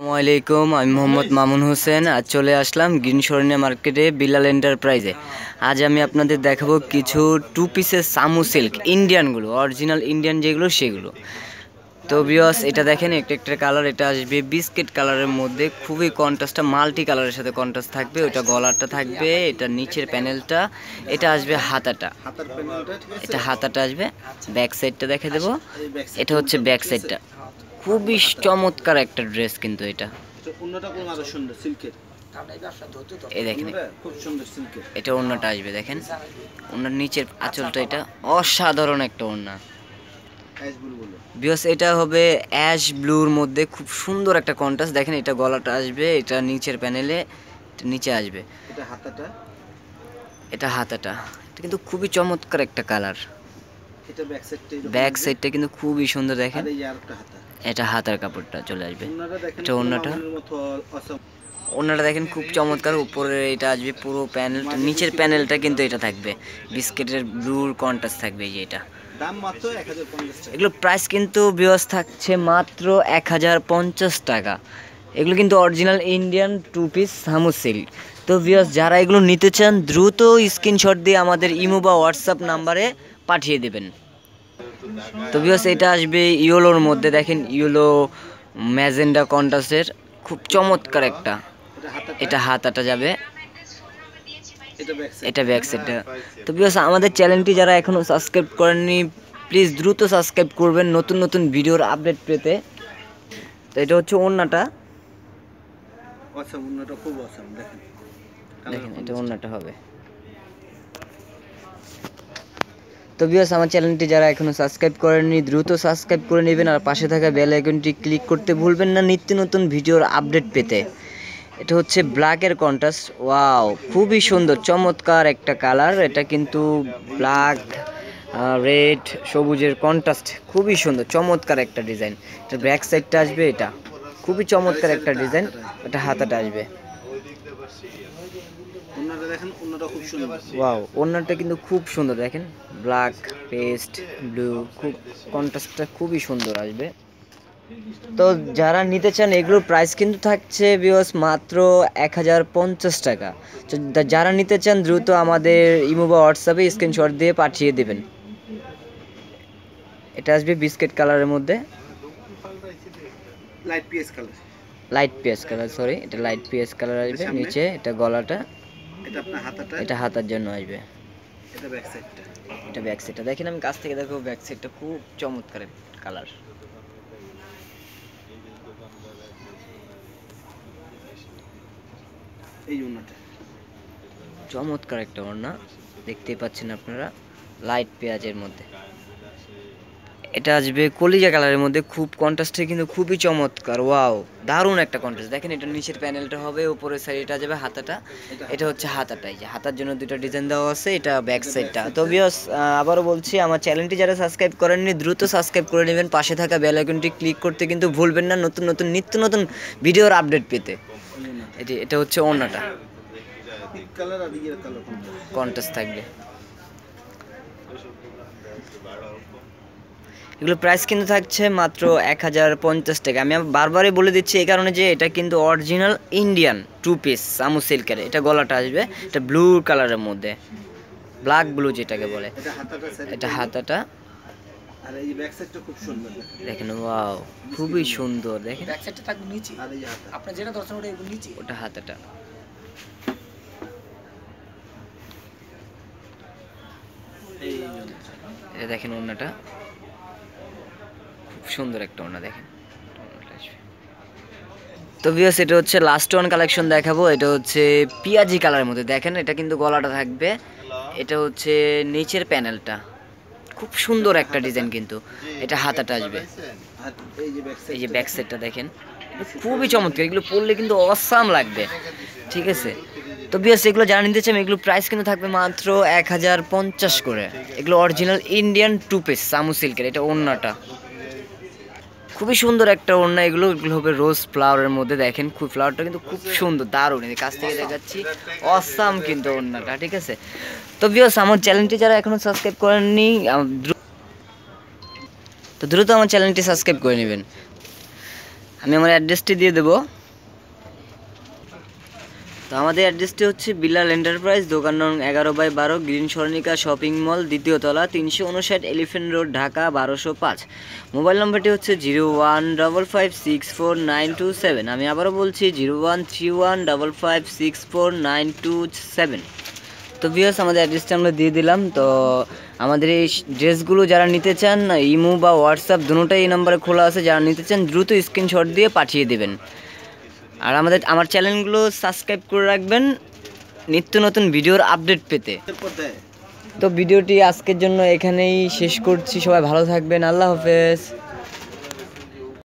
আসসালামাইকুম আলাইকুম আমি মোহাম্মদ মামুন হোসেন আজ চলে আসলাম গ্রিন সরণিয়া মার্কেটে বিলাল এন্টারপ্রাইজে আজ আমি আপনাদের দেখাবো কিছু টু পিসের সামু সিল্ক ইন্ডিয়ানগুলো অরিজিনাল ইন্ডিয়ান যেগুলো সেগুলো তো বিয়স এটা দেখেন একটা একটা কালার এটা আসবে বিস্কিট কালারের মধ্যে খুবই কন্ট্রাস্টটা মাল্টি কালারের সাথে কন্ট্রাস্ট থাকবে ওটা গলারটা থাকবে এটা নিচের প্যানেলটা এটা আসবে হাতাটা এটা হাতাটা আসবে ব্যাক সাইডটা দেখে দেবো আচ্ছা, এটা হচ্ছে ব্যাক সাইডটা খুবই চমৎকার একটা ড্রেস কিন্তু এটা অন্যটা এটা অন্যটা আসবে দেখেন অন্যার নিচের আঁচলটা এটা অসাধারণ একটা অন্যা বিকজ এটা হবে অ্যাশ ব্লুর মধ্যে খুব সুন্দর একটা কন্ট্রাস্ট দেখেন এটা গলাটা আসবে এটা নিচের প্যানেলে নিচে আসবে এটা হাতাটা এটা হাতাটা এটা কিন্তু খুবই চমৎকার একটা কালার ব্যাক সাইডটা কিন্তু খুবই সুন্দর দেখেন এটা হাতার কাপড়টা চলে আসবে এটা অন্যটা ওনারা দেখেন খুব চমৎকার উপরে এটা আসবে পুরো প্যানেলটা মানে নিচের প্যানেলটা কিন্তু এটা থাকবে বিস্কিটের ব্লুর কন্টাস থাকবে এই যে এটা এগুলো প্রাইস কিন্তু বিওস থাকছে মাত্র এক টাকা এগুলো কিন্তু অরিজিনাল ইন্ডিয়ান টু পিস হামু সিল্ক তো বিওস যারা এগুলো নিতে চান দ্রুত স্ক্রিনশট দিয়ে আমাদের ইমো বা হোয়াটসঅ্যাপ নাম্বারে পাঠিয়ে দেবেন তো বিকজ এটা আসবে ইয়েলোর মধ্যে দেখেন ইয়েলো ম্যাজেন্ডা কন্টাসের খুব চমৎকার একটা এটা হাতাটা যাবে এটা ব্যাক সাইডটা তো বিকজ আমাদের চ্যানেলটি যারা এখনও সাবস্ক্রাইব করেননি প্লিজ দ্রুত সাবস্ক্রাইব করবেন নতুন নতুন ভিডিওর আপডেট পেতে তো এটা হচ্ছে ওন্নাটা অসম ওন্নাটা খুব অসম দেখেন দেখেন এটা ওন্নাটা হবে তো বিয়াস আমার চ্যানেলটি যারা এখনও সাবস্ক্রাইব করেননি দ্রুত সাবস্ক্রাইব করে নেবেন আর পাশে থাকা বেল আইকনটি ক্লিক করতে ভুলবেন না নিত্য নতুন ভিডিওর আপডেট পেতে এটা হচ্ছে ব্ল্যাকের কন্ট্রাস্ট ওয়াও খুবই সুন্দর চমৎকার একটা কালার এটা কিন্তু ব্ল্যাক রেড সবুজের কন্ট্রাস্ট খুবই সুন্দর চমৎকার একটা ডিজাইন এটা ব্যাক সাইডটা আসবে এটা খুবই চমৎকার একটা ডিজাইন এটা হাতাটা আসবে ওন্নাটা দেখেন কিন্তু খুব সুন্দর দেখেন ব্ল্যাক পেস্ট ব্লু খুব কন্ট্রাস্টটা খুবই সুন্দর আসবে তো যারা নিতে চান এগুলোর প্রাইস কিন্তু থাকছে মাত্র এক হাজার পঞ্চাশ টাকা তো যারা নিতে চান দ্রুত আমাদের ইমো বা হোয়াটসঅ্যাপে স্ক্রিনশট দিয়ে পাঠিয়ে দেবেন এটা আসবে বিস্কিট কালারের মধ্যে লাইট লাইট পিএস কালার সরি এটা লাইট পিএস কালার আসবে নিচে এটা গলাটা এটা আপনার হাতাটা এটা হাতার জন্য আসবে এটা ব্যাক সাইডটা এটা ব্যাক সাইডটা দেখেন আমি কাছ থেকে দেখো ব্যাক সাইডটা খুব চমৎকার কালার এই ওড়নাটা চমৎকার একটা ওড়না দেখতেই পাচ্ছেন আপনারা লাইট পেঁয়াজের মধ্যে এটা আসবে কলিজা কালারের মধ্যে খুব কন্ট্রাস্টে কিন্তু খুবই চমৎকার ওয়াও দারুণ একটা কন্ট্রাস্ট দেখেন এটা নিচের প্যানেলটা হবে উপরের এটা যাবে হাতাটা এটা হচ্ছে হাতাটাই যে হাতার জন্য দুটো ডিজাইন দেওয়া আছে এটা ব্যাক সাইডটা তো বিয়স আবারও বলছি আমার চ্যানেলটি যারা সাবস্ক্রাইব করেননি দ্রুত সাবস্ক্রাইব করে নেবেন পাশে থাকা বেল আইকনটি ক্লিক করতে কিন্তু ভুলবেন না নতুন নতুন নিত্য নতুন ভিডিওর আপডেট পেতে এটি এটা হচ্ছে অন্যটা কন্ট্রাস্ট থাকবে এগুলোর প্রাইস কিন্তু থাকছে মাত্র এক হাজার পঞ্চাশ টাকা আমি বারবারই বলে দিচ্ছি এই কারণে যে এটা কিন্তু অরিজিনাল ইন্ডিয়ান টু পিস আমু সিল্কের এটা গলাটা আসবে এটা ব্লু কালারের মধ্যে ব্ল্যাক ব্লু যেটাকে বলে এটা হাতাটা দেখেন ওয়াও খুবই সুন্দর দেখেন ওটা হাতাটা দেখেন অন্যটা সুন্দর একটা ওনা দেখেন তো বিয়াস এটা হচ্ছে লাস্ট ওয়ান কালেকশন দেখাবো এটা হচ্ছে পিয়াজি কালারের মধ্যে দেখেন এটা কিন্তু গলাটা থাকবে এটা হচ্ছে নিচের প্যানেলটা খুব সুন্দর একটা ডিজাইন কিন্তু এটা হাতাটা আসবে এই যে ব্যাক সাইডটা দেখেন খুবই চমৎকার এগুলো পরলে কিন্তু অসাম লাগবে ঠিক আছে তো বিয়াস এগুলো জানিয়ে নিতে আমি এগুলো প্রাইস কিন্তু থাকবে মাত্র এক হাজার পঞ্চাশ করে এগুলো অরিজিনাল ইন্ডিয়ান টুপেস সামু সিল্কের এটা অন্যটা খুবই সুন্দর একটা ওড়না এগুলো এগুলো হবে রোজ ফ্লাওয়ারের মধ্যে দেখেন খুব ফ্লাওয়ারটা কিন্তু খুব সুন্দর দারুণ এই কাছ থেকে দেখাচ্ছি অসাম কিন্তু ওড়নাটা ঠিক আছে তো বিয়স আমার চ্যানেলটি যারা এখনও সাবস্ক্রাইব করেননি তো দ্রুত আমার চ্যানেলটি সাবস্ক্রাইব করে নেবেন আমি আমার অ্যাড্রেসটি দিয়ে দেবো তো আমাদের অ্যাড্রেসটি হচ্ছে বিলাল এন্টারপ্রাইজ দোকান নং এগারো বাই বারো গ্রিন সরণিকা শপিং মল দ্বিতীয় তলা তিনশো উনষাট এলিফেন্ট রোড ঢাকা বারোশো পাঁচ মোবাইল নম্বরটি হচ্ছে zero one double five six four nine two seven আমি আবারও বলছি zero one three one double five six four nine two seven তো ভিওস আমাদের অ্যাড্রেসটা আমরা দিয়ে দিলাম তো আমাদের এই ড্রেসগুলো যারা নিতে চান ইমো বা হোয়াটসঅ্যাপ দুটোই এই নাম্বারে খোলা আছে যারা নিতে চান দ্রুত স্ক্রিনশট দিয়ে পাঠিয়ে দেবেন আর আমাদের আমার চ্যানেলগুলো সাবস্ক্রাইব করে রাখবেন নিত্য নতুন ভিডিওর আপডেট পেতে তো ভিডিওটি আজকের জন্য এখানেই শেষ করছি সবাই ভালো থাকবেন আল্লাহ হাফেজ